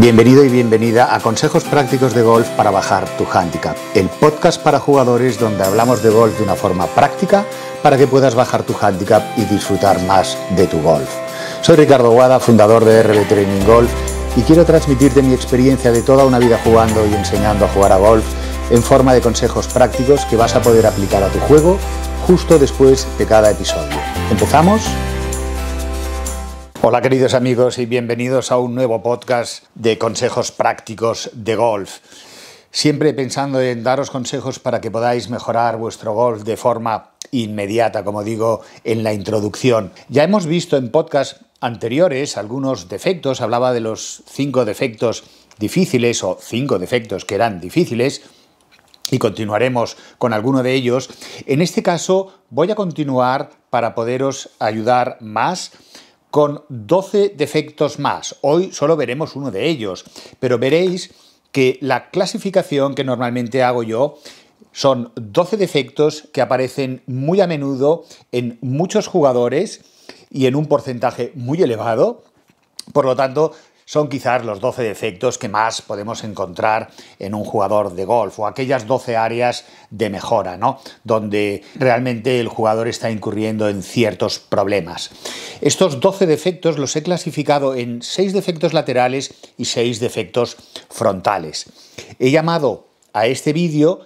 Bienvenido y bienvenida a Consejos Prácticos de Golf para Bajar tu Handicap, el podcast para jugadores donde hablamos de golf de una forma práctica para que puedas bajar tu handicap y disfrutar más de tu golf. Soy Ricardo Guada, fundador de RB Training Golf, y quiero transmitirte mi experiencia de toda una vida jugando y enseñando a jugar a golf en forma de consejos prácticos que vas a poder aplicar a tu juego justo después de cada episodio. ¿Empezamos? Hola queridos amigos y bienvenidos a un nuevo podcast de consejos prácticos de golf. Siempre pensando en daros consejos para que podáis mejorar vuestro golf de forma inmediata, como digo en la introducción. Ya hemos visto en podcasts anteriores algunos defectos, hablaba de los cinco defectos difíciles o cinco defectos que eran difíciles y continuaremos con alguno de ellos. En este caso voy a continuar para poderos ayudar más con 12 defectos más. Hoy solo veremos uno de ellos, pero veréis que la clasificación que normalmente hago yo son 12 defectos que aparecen muy a menudo en muchos jugadores y en un porcentaje muy elevado. Por lo tanto, son quizás los 12 defectos que más podemos encontrar en un jugador de golf o aquellas 12 áreas de mejora, ¿no? Donde realmente el jugador está incurriendo en ciertos problemas. Estos 12 defectos los he clasificado en 6 defectos laterales y 6 defectos frontales. He llamado a este vídeo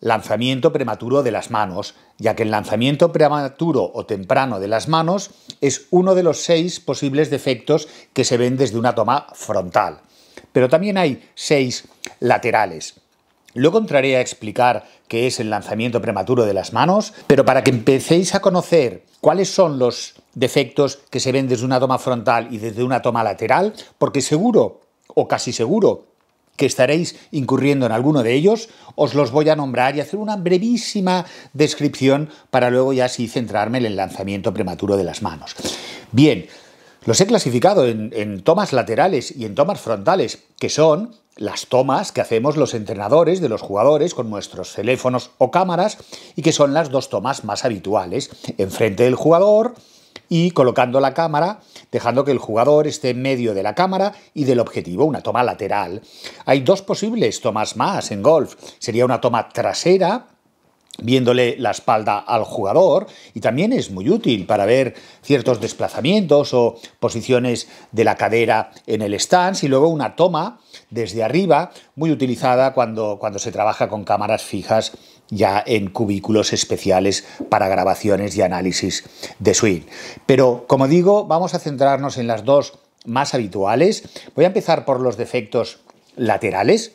lanzamiento prematuro de las manos, ya que el lanzamiento prematuro o temprano de las manos es uno de los seis posibles defectos que se ven desde una toma frontal. Pero también hay seis laterales. Luego entraré a explicar qué es el lanzamiento prematuro de las manos, pero para que empecéis a conocer cuáles son los defectos que se ven desde una toma frontal y desde una toma lateral, porque seguro o casi seguro que estaréis incurriendo en alguno de ellos, os los voy a nombrar y hacer una brevísima descripción para luego ya sí centrarme en el lanzamiento prematuro de las manos. Bien, los he clasificado en, en tomas laterales y en tomas frontales, que son las tomas que hacemos los entrenadores de los jugadores con nuestros teléfonos o cámaras y que son las dos tomas más habituales, enfrente del jugador y colocando la cámara dejando que el jugador esté en medio de la cámara y del objetivo, una toma lateral. Hay dos posibles tomas más en golf. Sería una toma trasera, viéndole la espalda al jugador y también es muy útil para ver ciertos desplazamientos o posiciones de la cadera en el stance y luego una toma desde arriba muy utilizada cuando, cuando se trabaja con cámaras fijas ya en cubículos especiales para grabaciones y análisis de swing. Pero como digo, vamos a centrarnos en las dos más habituales. Voy a empezar por los defectos laterales.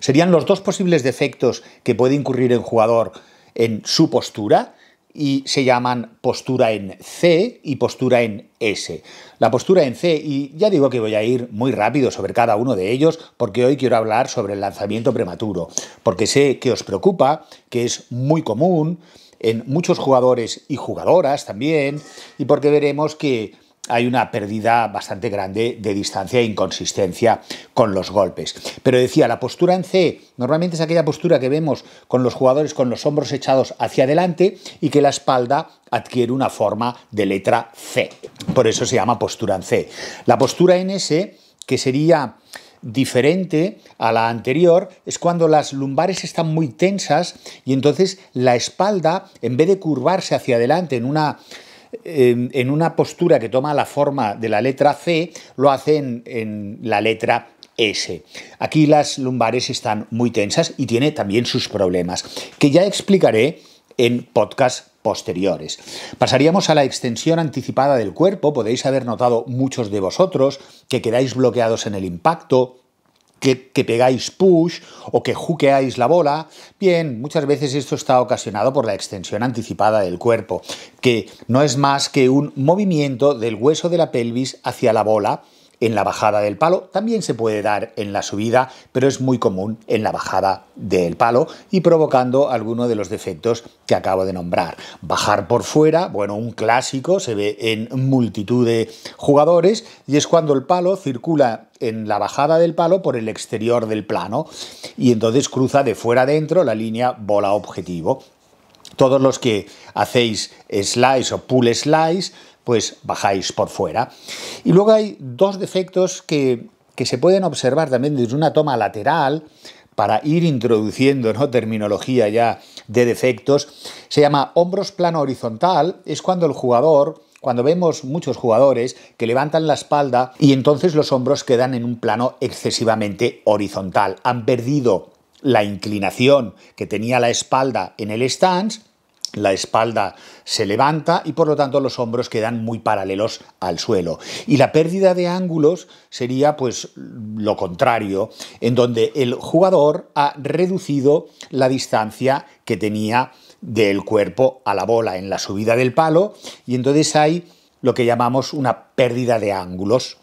Serían los dos posibles defectos que puede incurrir el jugador en su postura y se llaman postura en C y postura en S. La postura en C, y ya digo que voy a ir muy rápido sobre cada uno de ellos, porque hoy quiero hablar sobre el lanzamiento prematuro, porque sé que os preocupa, que es muy común en muchos jugadores y jugadoras también, y porque veremos que hay una pérdida bastante grande de distancia e inconsistencia con los golpes. Pero decía, la postura en C normalmente es aquella postura que vemos con los jugadores con los hombros echados hacia adelante y que la espalda adquiere una forma de letra C. Por eso se llama postura en C. La postura en S, que sería diferente a la anterior es cuando las lumbares están muy tensas y entonces la espalda, en vez de curvarse hacia adelante en una en una postura que toma la forma de la letra C, lo hace en, en la letra S. Aquí las lumbares están muy tensas y tiene también sus problemas, que ya explicaré en podcast posteriores. Pasaríamos a la extensión anticipada del cuerpo, podéis haber notado muchos de vosotros que quedáis bloqueados en el impacto, que, pegáis push o que juqueáis la bola. Bien, muchas veces esto está ocasionado por la extensión anticipada del cuerpo, que no es más que un movimiento del hueso de la pelvis hacia la bola en la bajada del palo, también se puede dar en la subida, pero es muy común en la bajada del palo y provocando alguno de los defectos que acabo de nombrar. Bajar por fuera, bueno, un clásico, se ve en multitud de jugadores y es cuando el palo circula en la bajada del palo por el exterior del plano y entonces cruza de fuera adentro la línea bola objetivo. Todos los que hacéis slice o pull slice, pues bajáis por fuera. Y luego hay dos defectos que, se pueden observar también desde una toma lateral para ir introduciendo ¿no? terminología ya de defectos. Se llama hombros plano horizontal, es cuando el jugador cuando vemos muchos jugadores que levantan la espalda y entonces los hombros quedan en un plano excesivamente horizontal. Han perdido la inclinación que tenía la espalda en el stance la espalda se levanta y por lo tanto los hombros quedan muy paralelos al suelo. Y la pérdida de ángulos sería pues lo contrario, en donde el jugador ha reducido la distancia que tenía del cuerpo a la bola en la subida del palo y entonces hay lo que llamamos una pérdida de ángulos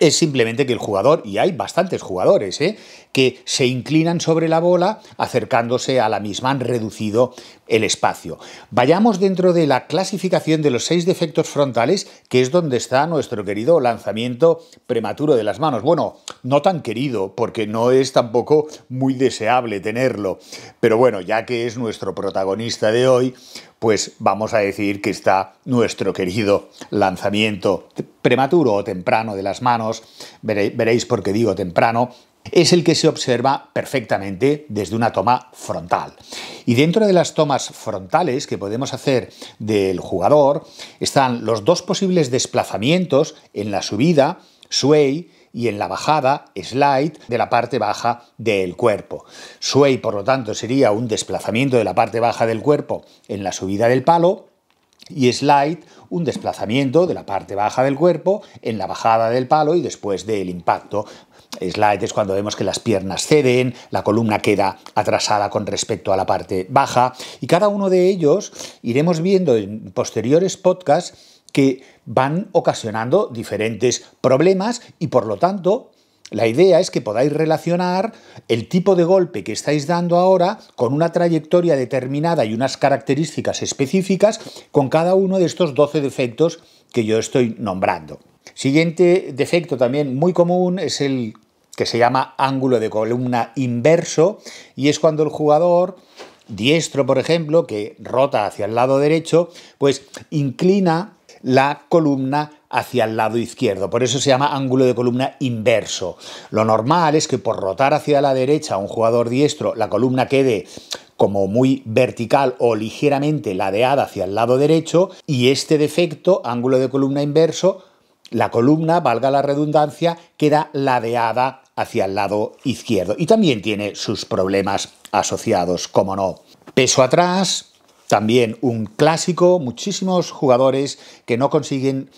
es simplemente que el jugador, y hay bastantes jugadores, ¿eh? que se inclinan sobre la bola acercándose a la misma, han reducido el espacio. Vayamos dentro de la clasificación de los seis defectos frontales, que es donde está nuestro querido lanzamiento prematuro de las manos. Bueno, no tan querido, porque no es tampoco muy deseable tenerlo. Pero bueno, ya que es nuestro protagonista de hoy, pues vamos a decir que está nuestro querido lanzamiento prematuro o temprano de las manos, veréis por qué digo temprano, es el que se observa perfectamente desde una toma frontal. Y dentro de las tomas frontales que podemos hacer del jugador están los dos posibles desplazamientos en la subida, sway y en la bajada, slide, de la parte baja del cuerpo. Sway, por lo tanto, sería un desplazamiento de la parte baja del cuerpo en la subida del palo y slide, un desplazamiento de la parte baja del cuerpo en la bajada del palo y después del impacto. Slide es cuando vemos que las piernas ceden, la columna queda atrasada con respecto a la parte baja y cada uno de ellos iremos viendo en posteriores podcasts que van ocasionando diferentes problemas y por lo tanto la idea es que podáis relacionar el tipo de golpe que estáis dando ahora con una trayectoria determinada y unas características específicas con cada uno de estos 12 defectos que yo estoy nombrando. Siguiente defecto también muy común es el que se llama ángulo de columna inverso y es cuando el jugador diestro, por ejemplo, que rota hacia el lado derecho, pues inclina la columna hacia el lado izquierdo. Por eso se llama ángulo de columna inverso. Lo normal es que por rotar hacia la derecha a un jugador diestro, la columna quede como muy vertical o ligeramente ladeada hacia el lado derecho y este defecto, ángulo de columna inverso, la columna, valga la redundancia, queda ladeada hacia el lado izquierdo y también tiene sus problemas asociados, como no. Peso atrás, también un clásico, muchísimos jugadores que no consiguen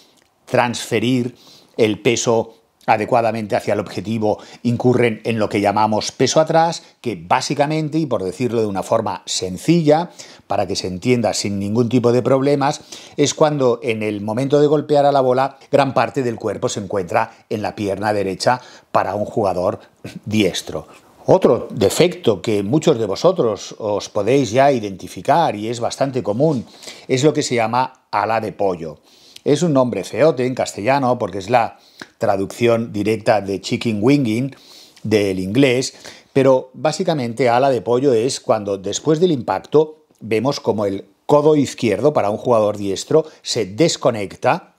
transferir el peso adecuadamente hacia el objetivo incurren en lo que llamamos peso atrás, que básicamente, y por decirlo de una forma sencilla, para que se entienda sin ningún tipo de problemas, es cuando en el momento de golpear a la bola gran parte del cuerpo se encuentra en la pierna derecha para un jugador diestro. Otro defecto que muchos de vosotros os podéis ya identificar y es bastante común es lo que se llama ala de pollo. Es un nombre feote en castellano porque es la traducción directa de chicken winging del inglés, pero básicamente ala de pollo es cuando después del impacto vemos como el codo izquierdo para un jugador diestro se desconecta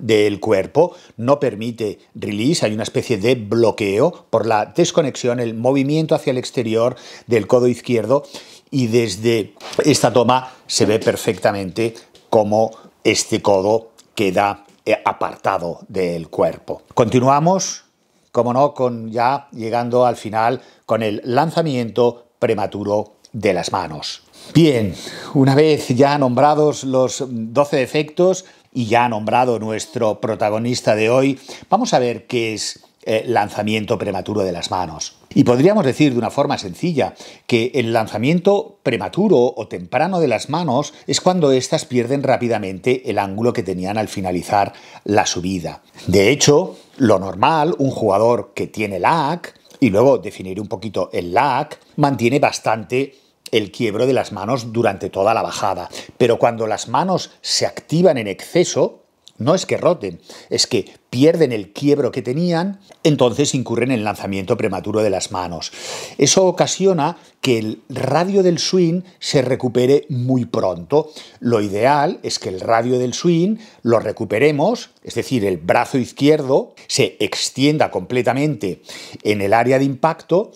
del cuerpo, no permite release, hay una especie de bloqueo por la desconexión, el movimiento hacia el exterior del codo izquierdo y desde esta toma se ve perfectamente cómo este codo queda eh, apartado del cuerpo. Continuamos, como no, con ya llegando al final con el lanzamiento prematuro de las manos. Bien, una vez ya nombrados los 12 efectos, y ya nombrado nuestro protagonista de hoy, vamos a ver qué es el eh, lanzamiento prematuro de las manos. Y podríamos decir de una forma sencilla que el lanzamiento prematuro o temprano de las manos es cuando éstas pierden rápidamente el ángulo que tenían al finalizar la subida. De hecho, lo normal, un jugador que tiene lag, y luego definiré un poquito el lag, mantiene bastante el quiebro de las manos durante toda la bajada. Pero cuando las manos se activan en exceso, no es que roten, es que pierden el quiebro que tenían, entonces incurren en el lanzamiento prematuro de las manos. Eso ocasiona que el radio del swing se recupere muy pronto. Lo ideal es que el radio del swing lo recuperemos, es decir, el brazo izquierdo se extienda completamente en el área de impacto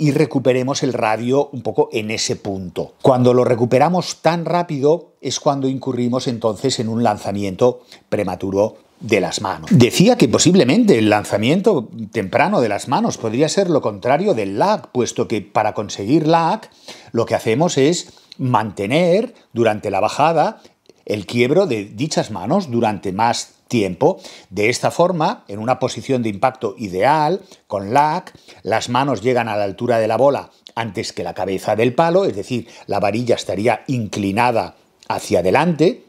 y recuperemos el radio un poco en ese punto. Cuando lo recuperamos tan rápido es cuando incurrimos entonces en un lanzamiento prematuro de las manos. Decía que posiblemente el lanzamiento temprano de las manos podría ser lo contrario del lag, puesto que para conseguir lag lo que hacemos es mantener durante la bajada el quiebro de dichas manos durante más tiempo. De esta forma, en una posición de impacto ideal, con LAC, las manos llegan a la altura de la bola antes que la cabeza del palo, es decir, la varilla estaría inclinada hacia adelante,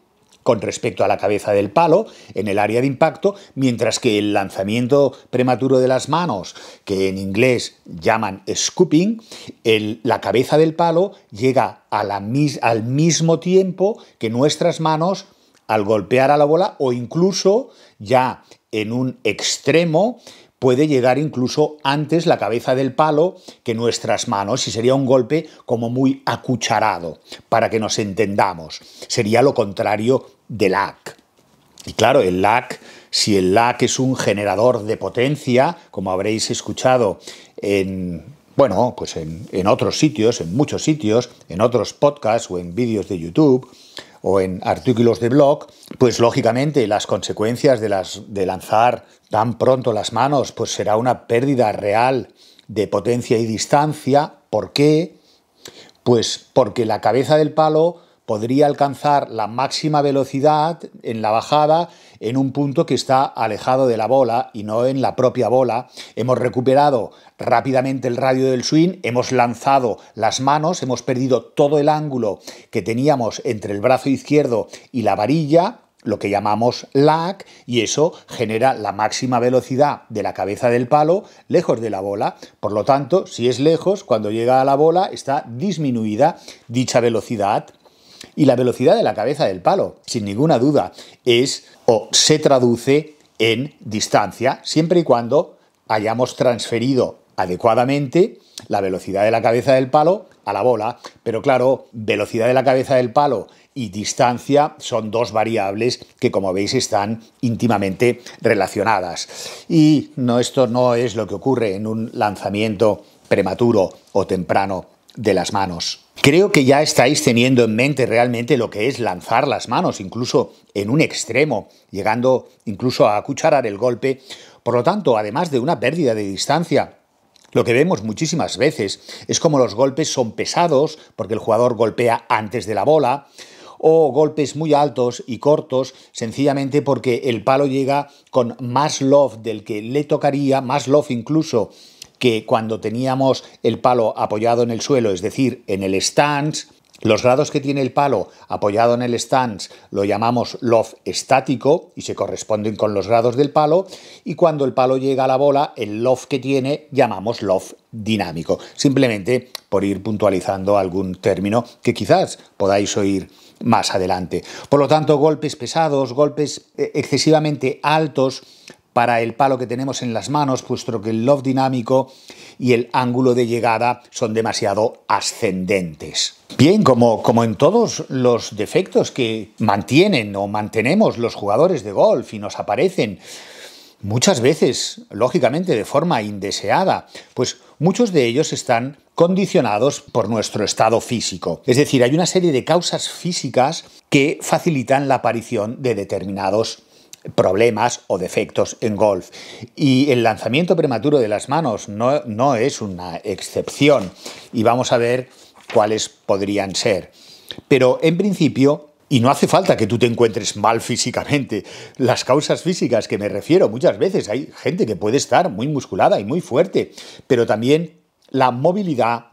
con respecto a la cabeza del palo en el área de impacto, mientras que el lanzamiento prematuro de las manos, que en inglés llaman scooping, la cabeza del palo llega a la al mismo tiempo que nuestras manos al golpear a la bola o incluso ya en un extremo puede llegar incluso antes la cabeza del palo que nuestras manos y sería un golpe como muy acucharado, para que nos entendamos. Sería lo contrario del AC. Y claro, el LAC, si el LAC es un generador de potencia, como habréis escuchado en bueno, pues en, en otros sitios, en muchos sitios, en otros podcasts o en vídeos de YouTube, o en artículos de blog, pues lógicamente las consecuencias de, las, de lanzar tan pronto las manos, pues será una pérdida real de potencia y distancia. ¿Por qué? Pues porque la cabeza del palo podría alcanzar la máxima velocidad en la bajada en un punto que está alejado de la bola y no en la propia bola. Hemos recuperado rápidamente el radio del swing, hemos lanzado las manos, hemos perdido todo el ángulo que teníamos entre el brazo izquierdo y la varilla lo que llamamos lag y eso genera la máxima velocidad de la cabeza del palo lejos de la bola. Por lo tanto, si es lejos, cuando llega a la bola está disminuida dicha velocidad. Y la velocidad de la cabeza del palo, sin ninguna duda, es o se traduce en distancia, siempre y cuando hayamos transferido adecuadamente la velocidad de la cabeza del palo a la bola. Pero claro, velocidad de la cabeza del palo y distancia son dos variables que, como veis, están íntimamente relacionadas. Y no, esto no es lo que ocurre en un lanzamiento prematuro o temprano de las manos. Creo que ya estáis teniendo en mente realmente lo que es lanzar las manos, incluso en un extremo, llegando incluso a acucharar el golpe. Por lo tanto, además de una pérdida de distancia, lo que vemos muchísimas veces es como los golpes son pesados, porque el jugador golpea antes de la bola, o golpes muy altos y cortos, sencillamente porque el palo llega con más love del que le tocaría, más love incluso que cuando teníamos el palo apoyado en el suelo, es decir, en el stance, los grados que tiene el palo apoyado en el stance lo llamamos loft estático y se corresponden con los grados del palo. Y cuando el palo llega a la bola, el loft que tiene llamamos loft dinámico. Simplemente por ir puntualizando algún término que quizás podáis oír más adelante. Por lo tanto, golpes pesados, golpes eh, excesivamente altos, para el palo que tenemos en las manos, puesto que el love dinámico y el ángulo de llegada son demasiado ascendentes. Bien, como, como en todos los defectos que mantienen o mantenemos los jugadores de golf y nos aparecen muchas veces, lógicamente, de forma indeseada, pues muchos de ellos están condicionados por nuestro estado físico. Es decir, hay una serie de causas físicas que facilitan la aparición de determinados problemas o defectos en golf. Y el lanzamiento prematuro de las manos no, no es una excepción. Y vamos a ver cuáles podrían ser. Pero en principio y no hace falta que tú te encuentres mal físicamente. Las causas físicas que me refiero muchas veces, hay gente que puede estar muy musculada y muy fuerte, pero también la movilidad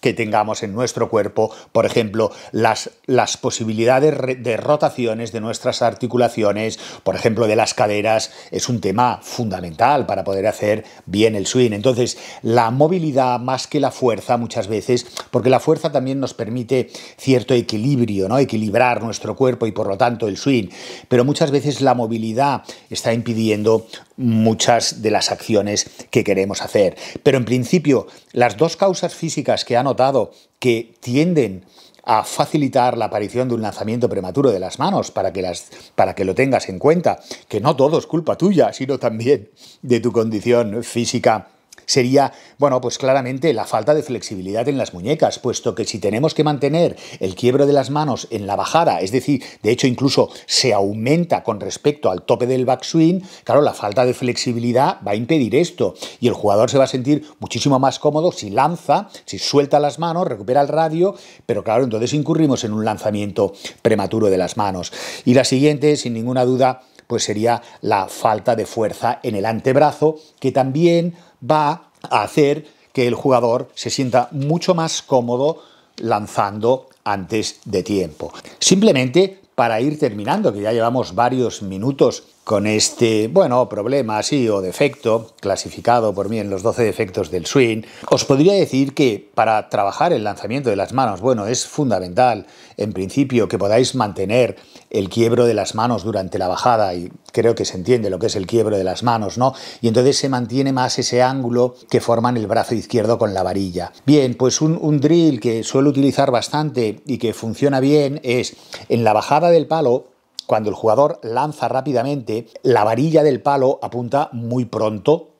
que tengamos en nuestro cuerpo, por ejemplo, las, las posibilidades de rotaciones de nuestras articulaciones, por ejemplo, de las caderas, es un tema fundamental para poder hacer bien el swing. Entonces, la movilidad más que la fuerza muchas veces, porque la fuerza también nos permite cierto equilibrio, ¿no? equilibrar nuestro cuerpo y por lo tanto el swing, pero muchas veces la movilidad está impidiendo muchas de las acciones que queremos hacer. Pero en principio, las dos causas físicas que ha notado que tienden a facilitar la aparición de un lanzamiento prematuro de las manos para que, las, para que lo tengas en cuenta, que no todo es culpa tuya, sino también de tu condición física sería, bueno, pues claramente la falta de flexibilidad en las muñecas, puesto que si tenemos que mantener el quiebro de las manos en la bajada, es decir, de hecho incluso se aumenta con respecto al tope del backswing, claro, la falta de flexibilidad va a impedir esto y el jugador se va a sentir muchísimo más cómodo si lanza, si suelta las manos, recupera el radio, pero claro, entonces incurrimos en un lanzamiento prematuro de las manos. Y la siguiente, sin ninguna duda, pues sería la falta de fuerza en el antebrazo, que también va a hacer que el jugador se sienta mucho más cómodo lanzando antes de tiempo. Simplemente para ir terminando, que ya llevamos varios minutos con este, bueno, problema así o defecto, clasificado por mí en los 12 defectos del swing, os podría decir que para trabajar el lanzamiento de las manos, bueno, es fundamental en principio que podáis mantener el quiebro de las manos durante la bajada y creo que se entiende lo que es el quiebro de las manos, ¿no? Y entonces se mantiene más ese ángulo que forman el brazo izquierdo con la varilla. Bien, pues un, un drill que suelo utilizar bastante y que funciona bien es en la bajada del palo, cuando el jugador lanza rápidamente, la varilla del palo apunta muy pronto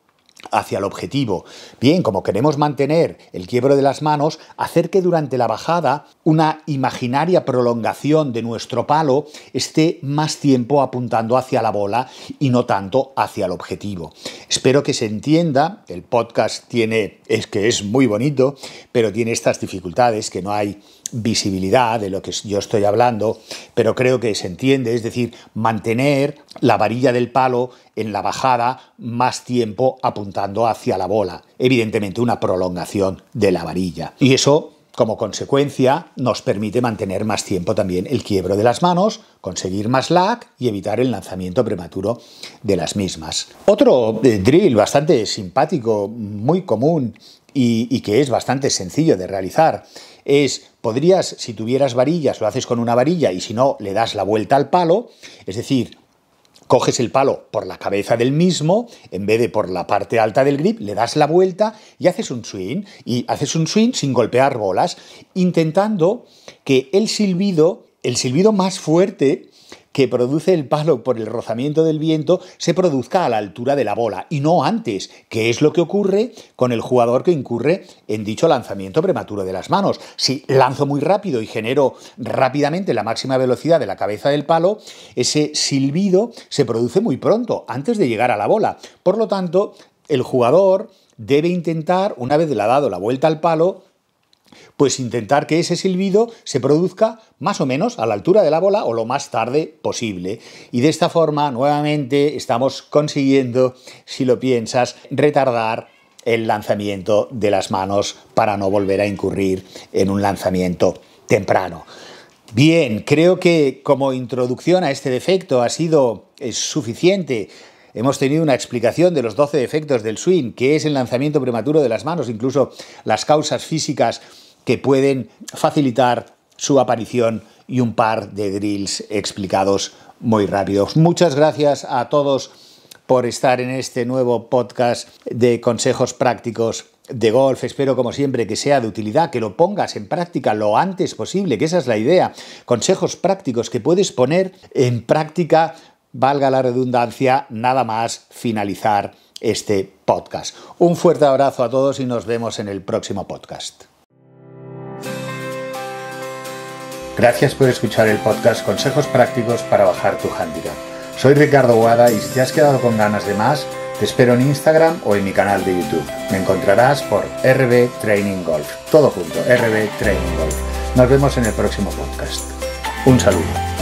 hacia el objetivo. Bien, como queremos mantener el quiebro de las manos, hacer que durante la bajada una imaginaria prolongación de nuestro palo esté más tiempo apuntando hacia la bola y no tanto hacia el objetivo. Espero que se entienda, el podcast tiene es que es muy bonito, pero tiene estas dificultades que no hay visibilidad de lo que yo estoy hablando, pero creo que se entiende, es decir, mantener la varilla del palo en la bajada más tiempo apuntando hacia la bola, evidentemente una prolongación de la varilla. Y eso, como consecuencia, nos permite mantener más tiempo también el quiebro de las manos, conseguir más lag y evitar el lanzamiento prematuro de las mismas. Otro eh, drill bastante simpático, muy común y, que es bastante sencillo de realizar, es Podrías, si tuvieras varillas, lo haces con una varilla y si no, le das la vuelta al palo, es decir, coges el palo por la cabeza del mismo, en vez de por la parte alta del grip, le das la vuelta y haces un swing. Y haces un swing sin golpear bolas, intentando que el silbido, el silbido más fuerte, que produce el palo por el rozamiento del viento se produzca a la altura de la bola y no antes, que es lo que ocurre con el jugador que incurre en dicho lanzamiento prematuro de las manos. Si lanzo muy rápido y genero rápidamente la máxima velocidad de la cabeza del palo, ese silbido se produce muy pronto, antes de llegar a la bola. Por lo tanto, el jugador debe intentar, una vez le ha dado la vuelta al palo, pues intentar que ese silbido se produzca más o menos a la altura de la bola o lo más tarde posible. Y de esta forma, nuevamente, estamos consiguiendo, si lo piensas, retardar el lanzamiento de las manos para no volver a incurrir en un lanzamiento temprano. Bien, creo que como introducción a este defecto ha sido eh, suficiente. Hemos tenido una explicación de los 12 efectos del swing, que es el lanzamiento prematuro de las manos, incluso las causas físicas que pueden facilitar su aparición y un par de drills explicados muy rápidos. Muchas gracias a todos por estar en este nuevo podcast de consejos prácticos de golf. Espero, como siempre, que sea de utilidad, que lo pongas en práctica lo antes posible, que esa es la idea. Consejos prácticos que puedes poner en práctica valga la redundancia, nada más finalizar este podcast. Un fuerte abrazo a todos y nos vemos en el próximo podcast. Gracias por escuchar el podcast Consejos Prácticos para Bajar tu Handicap. Soy Ricardo Guada y si te has quedado con ganas de más, te espero en Instagram o en mi canal de YouTube. Me encontrarás por RB Training Golf. Todo junto, RB Training Nos vemos en el próximo podcast. Un saludo.